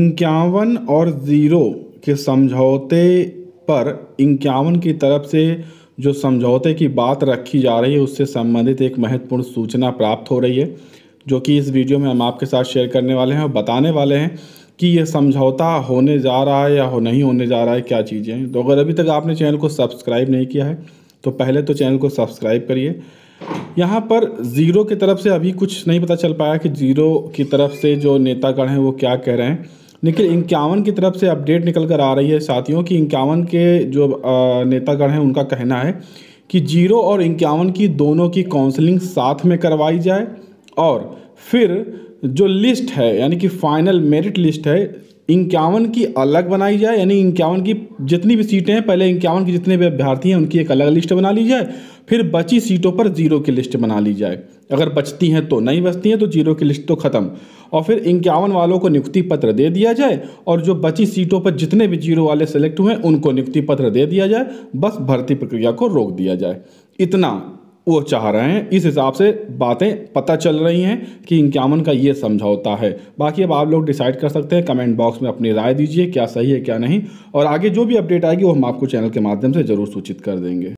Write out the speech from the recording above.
इक्यावन और ज़ीरो के समझौते पर इक्यावन की तरफ से जो समझौते की बात रखी जा रही है उससे संबंधित एक महत्वपूर्ण सूचना प्राप्त हो रही है जो कि इस वीडियो में हम आपके साथ शेयर करने वाले हैं और बताने वाले हैं कि ये समझौता होने जा रहा है या हो नहीं होने जा रहा है क्या चीज़ें हैं तो अगर अभी तक आपने चैनल को सब्सक्राइब नहीं किया है तो पहले तो चैनल को सब्सक्राइब करिए यहाँ पर ज़ीरो की तरफ से अभी कुछ नहीं पता चल पाया कि ज़ीरो की तरफ से जो नेतागण हैं वो क्या कह रहे हैं निखिल इक्यावन की तरफ से अपडेट निकल कर आ रही है साथियों कि इक्यावन के जो नेतागण हैं उनका कहना है कि जीरो और इक्यावन की दोनों की काउंसलिंग साथ में करवाई जाए और फिर जो लिस्ट है यानी कि फाइनल मेरिट लिस्ट है इक्यावन की अलग बनाई जाए यानी इक्यावन की जितनी भी सीटें हैं पहले इक्यावन की जितने भी अभ्यर्थी हैं उनकी एक अलग लिस्ट बना ली जाए फिर बची सीटों पर जीरो की लिस्ट बना ली जाए अगर बचती हैं तो नहीं बचती हैं तो जीरो की लिस्ट तो ख़त्म और फिर इक्यावन वालों को नियुक्ति पत्र दे दिया जाए और जो बची सीटों पर जितने भी जीरो वाले सेलेक्ट हुए उनको नियुक्ति पत्र दे दिया जाए बस भर्ती प्रक्रिया को रोक दिया जाए इतना वो चाह रहे हैं इस हिसाब से बातें पता चल रही हैं कि इक्यावन का ये समझौता है बाकी अब आप लोग डिसाइड कर सकते हैं कमेंट बॉक्स में अपनी राय दीजिए क्या सही है क्या नहीं और आगे जो भी अपडेट आएगी वो हम आपको चैनल के माध्यम से ज़रूर सूचित कर देंगे